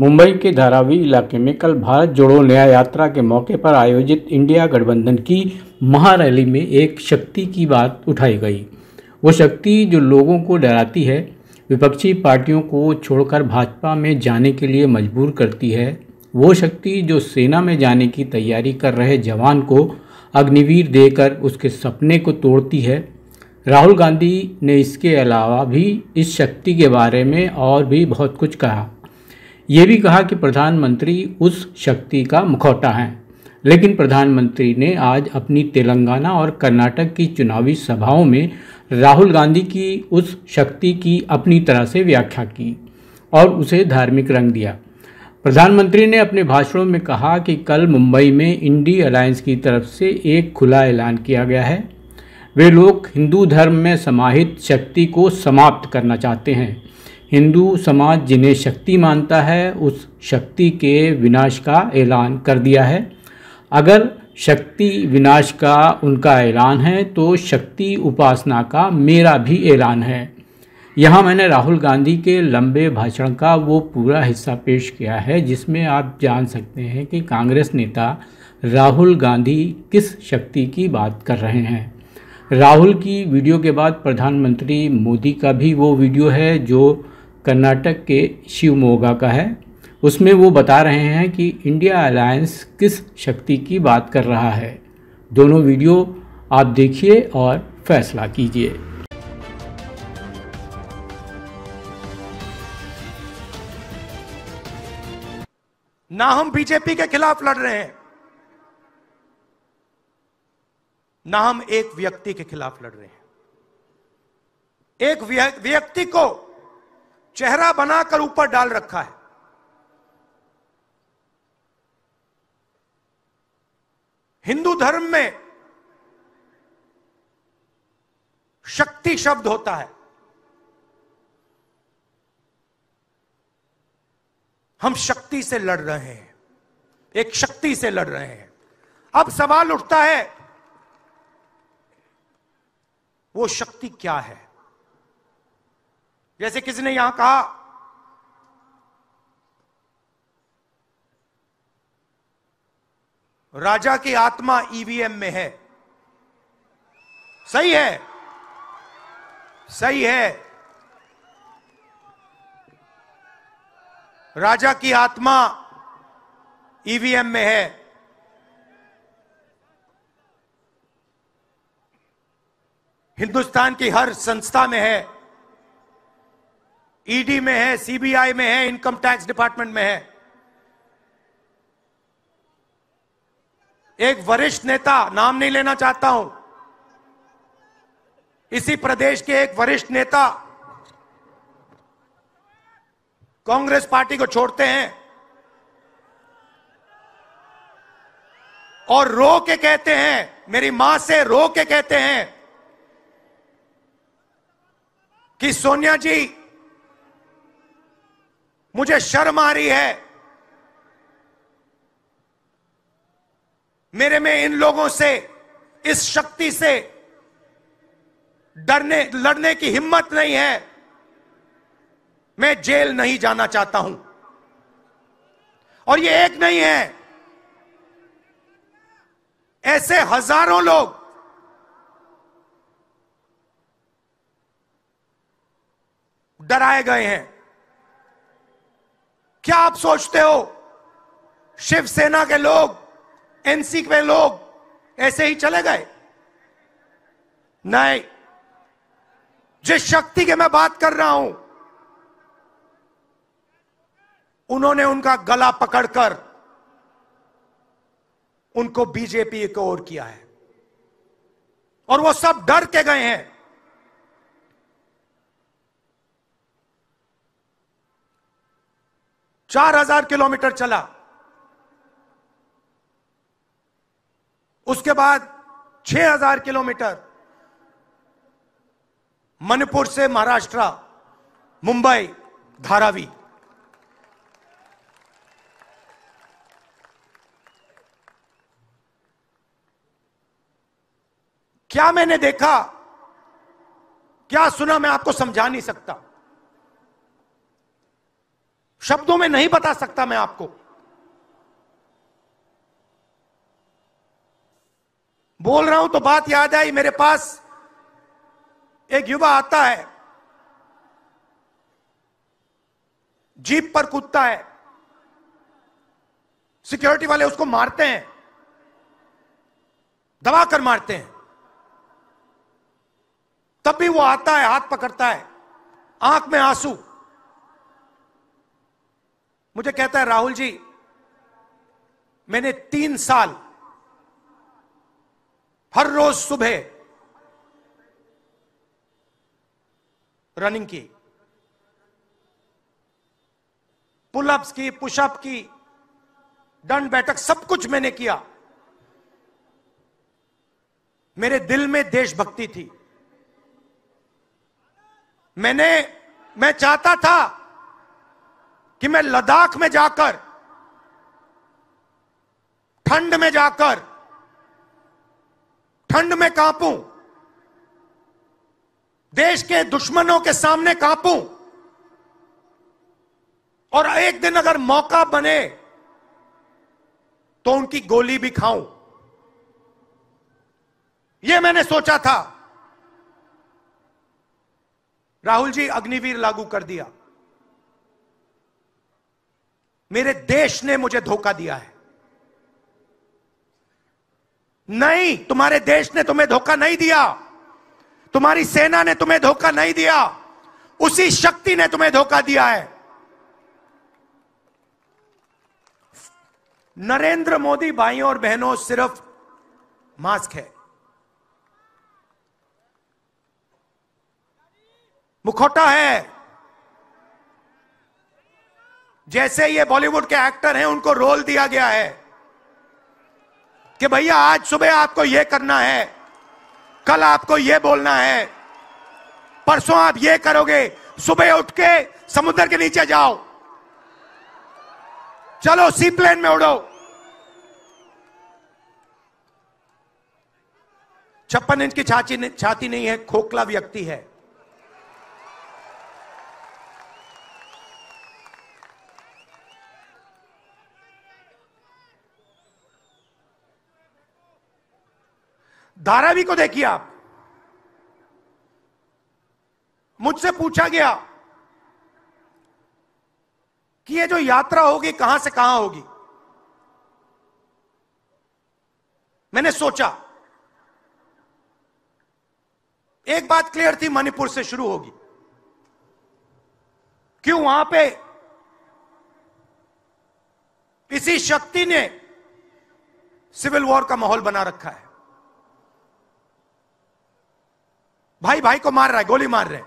मुंबई के धारावी इलाके में कल भारत जोड़ो न्याय यात्रा के मौके पर आयोजित इंडिया गठबंधन की महारैली में एक शक्ति की बात उठाई गई वो शक्ति जो लोगों को डराती है विपक्षी पार्टियों को छोड़कर भाजपा में जाने के लिए मजबूर करती है वो शक्ति जो सेना में जाने की तैयारी कर रहे जवान को अग्निवीर देकर उसके सपने को तोड़ती है राहुल गांधी ने इसके अलावा भी इस शक्ति के बारे में और भी बहुत कुछ कहा ये भी कहा कि प्रधानमंत्री उस शक्ति का मुखौटा हैं लेकिन प्रधानमंत्री ने आज अपनी तेलंगाना और कर्नाटक की चुनावी सभाओं में राहुल गांधी की उस शक्ति की अपनी तरह से व्याख्या की और उसे धार्मिक रंग दिया प्रधानमंत्री ने अपने भाषणों में कहा कि कल मुंबई में इंडी अलायंस की तरफ से एक खुला ऐलान किया गया है वे लोग हिंदू धर्म में समाहित शक्ति को समाप्त करना चाहते हैं हिंदू समाज जिन्हें शक्ति मानता है उस शक्ति के विनाश का ऐलान कर दिया है अगर शक्ति विनाश का उनका ऐलान है तो शक्ति उपासना का मेरा भी ऐलान है यहाँ मैंने राहुल गांधी के लंबे भाषण का वो पूरा हिस्सा पेश किया है जिसमें आप जान सकते हैं कि कांग्रेस नेता राहुल गांधी किस शक्ति की बात कर रहे हैं राहुल की वीडियो के बाद प्रधानमंत्री मोदी का भी वो वीडियो है जो कर्नाटक के शिवमोगा का है उसमें वो बता रहे हैं कि इंडिया अलायंस किस शक्ति की बात कर रहा है दोनों वीडियो आप देखिए और फैसला कीजिए ना हम बीजेपी के खिलाफ लड़ रहे हैं ना हम एक व्यक्ति के खिलाफ लड़ रहे हैं एक व्यक्ति को चेहरा बनाकर ऊपर डाल रखा है हिंदू धर्म में शक्ति शब्द होता है हम शक्ति से लड़ रहे हैं एक शक्ति से लड़ रहे हैं अब सवाल उठता है वो शक्ति क्या है जैसे किसी ने यहां कहा राजा की आत्मा ईवीएम में है सही है सही है राजा की आत्मा ईवीएम में है हिंदुस्तान की हर संस्था में है ईडी e में है सीबीआई में है इनकम टैक्स डिपार्टमेंट में है एक वरिष्ठ नेता नाम नहीं लेना चाहता हूं इसी प्रदेश के एक वरिष्ठ नेता कांग्रेस पार्टी को छोड़ते हैं और रो के कहते हैं मेरी मां से रो के कहते हैं कि सोनिया जी मुझे शर्म आ रही है मेरे में इन लोगों से इस शक्ति से डरने लड़ने की हिम्मत नहीं है मैं जेल नहीं जाना चाहता हूं और ये एक नहीं है ऐसे हजारों लोग डराए गए हैं क्या आप सोचते हो शिवसेना के लोग एनसी के लोग ऐसे ही चले गए नहीं जिस शक्ति की मैं बात कर रहा हूं उन्होंने उनका गला पकड़कर उनको बीजेपी की ओर किया है और वो सब डर के गए हैं चार हजार किलोमीटर चला उसके बाद छह हजार किलोमीटर मणिपुर से महाराष्ट्र मुंबई धारावी क्या मैंने देखा क्या सुना मैं आपको समझा नहीं सकता शब्दों में नहीं बता सकता मैं आपको बोल रहा हूं तो बात याद आई मेरे पास एक युवा आता है जीप पर कूदता है सिक्योरिटी वाले उसको मारते हैं दबा कर मारते हैं तब भी वो आता है हाथ पकड़ता है आंख में आंसू मुझे कहता है राहुल जी मैंने तीन साल हर रोज सुबह रनिंग की पुलअप्स की पुशअप की दंड बैठक सब कुछ मैंने किया मेरे दिल में देशभक्ति थी मैंने मैं चाहता था कि मैं लद्दाख में जाकर ठंड में जाकर ठंड में कांपूं देश के दुश्मनों के सामने कांपूं और एक दिन अगर मौका बने तो उनकी गोली भी खाऊं यह मैंने सोचा था राहुल जी अग्निवीर लागू कर दिया मेरे देश ने मुझे धोखा दिया है नहीं तुम्हारे देश ने तुम्हें धोखा नहीं दिया तुम्हारी सेना ने तुम्हें धोखा नहीं दिया उसी शक्ति ने तुम्हें धोखा दिया है नरेंद्र मोदी भाई और बहनों सिर्फ मास्क है मुखौटा है जैसे ये बॉलीवुड के एक्टर हैं उनको रोल दिया गया है कि भैया आज सुबह आपको ये करना है कल आपको ये बोलना है परसों आप ये करोगे सुबह उठ के समुद्र के नीचे जाओ चलो सी प्लेन में उड़ो छप्पन इंच की छाती छाती नहीं है खोखला व्यक्ति है धारावी को देखिए आप मुझसे पूछा गया कि ये जो यात्रा होगी कहां से कहां होगी मैंने सोचा एक बात क्लियर थी मणिपुर से शुरू होगी क्यों वहां पे इसी शक्ति ने सिविल वॉर का माहौल बना रखा है भाई भाई को मार रहा है गोली मार रहे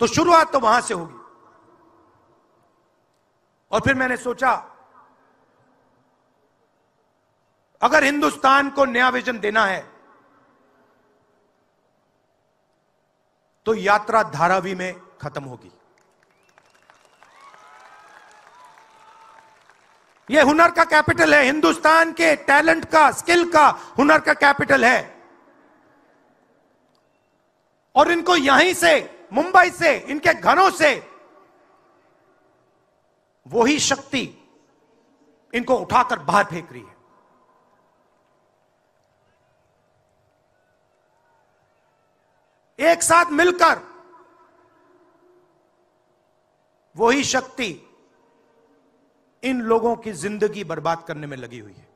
तो शुरुआत तो वहां से होगी और फिर मैंने सोचा अगर हिंदुस्तान को नया विजन देना है तो यात्रा धारावी में खत्म होगी यह हुनर का कैपिटल है हिंदुस्तान के टैलेंट का स्किल का हुनर का कैपिटल है और इनको यहीं से मुंबई से इनके घरों से वही शक्ति इनको उठाकर बाहर फेंक रही है एक साथ मिलकर वही शक्ति इन लोगों की जिंदगी बर्बाद करने में लगी हुई है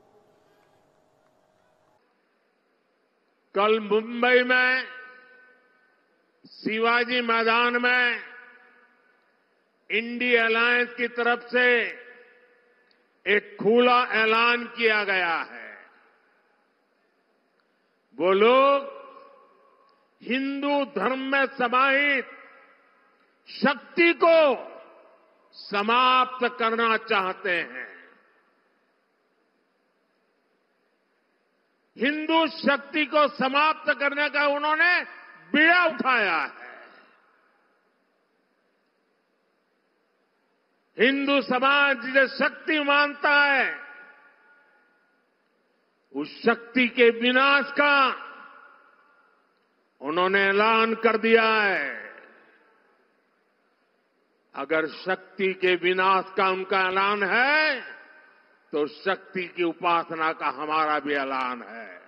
कल मुंबई में शिवाजी मैदान में इंडी अलायंस की तरफ से एक खुला ऐलान किया गया है वो लोग हिंदू धर्म में समाहित शक्ति को समाप्त करना चाहते हैं हिंदू शक्ति को समाप्त करने का उन्होंने बेड़ा उठाया है हिंदू समाज जिसे शक्ति मानता है उस शक्ति के विनाश का उन्होंने ऐलान कर दिया है अगर शक्ति के विनाश का उनका ऐलान है तो शक्ति की उपासना का हमारा भी ऐलान है